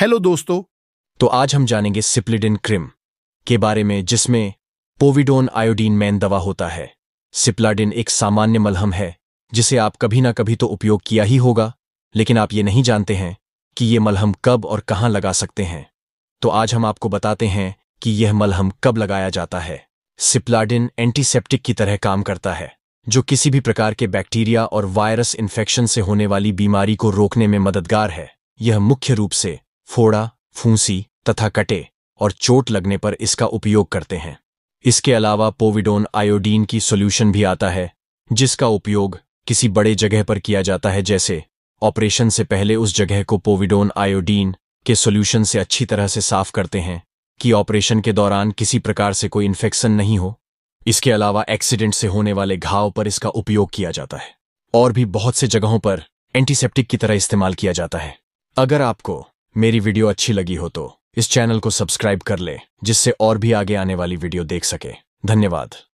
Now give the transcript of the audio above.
hello दोस्तों तो आज हम जानेंगे सिप्लिडिन क्रिम के बारे में जिसमें पोविडोन आयोडीन मैन दवा होता है सिप्लाडिन एक सामान्य मलहम है जिसे आप कभी ना कभी तो उपयोग किया ही होगा लेकिन आप ये नहीं जानते हैं कि ये मलहम कब और कहाँ लगा सकते हैं तो आज हम आपको बताते हैं कि यह मलहम कब लगाया जाता है सिप्लाडिन एंटीसेप्टिक की तरह काम करता है जो किसी भी प्रकार के बैक्टीरिया और वायरस इन्फेक्शन से होने वाली बीमारी को रोकने में मददगार है यह मुख्य रूप से फोड़ा फूंसी तथा कटे और चोट लगने पर इसका उपयोग करते हैं इसके अलावा पोविडोन आयोडीन की सॉल्यूशन भी आता है जिसका उपयोग किसी बड़े जगह पर किया जाता है जैसे ऑपरेशन से पहले उस जगह को पोविडोन आयोडीन के सॉल्यूशन से अच्छी तरह से साफ करते हैं कि ऑपरेशन के दौरान किसी प्रकार से कोई इन्फेक्शन नहीं हो इसके अलावा एक्सीडेंट से होने वाले घाव पर इसका उपयोग किया जाता है और भी बहुत से जगहों पर एंटीसेप्टिक की तरह इस्तेमाल किया जाता है अगर आपको मेरी वीडियो अच्छी लगी हो तो इस चैनल को सब्सक्राइब कर ले जिससे और भी आगे आने वाली वीडियो देख सके धन्यवाद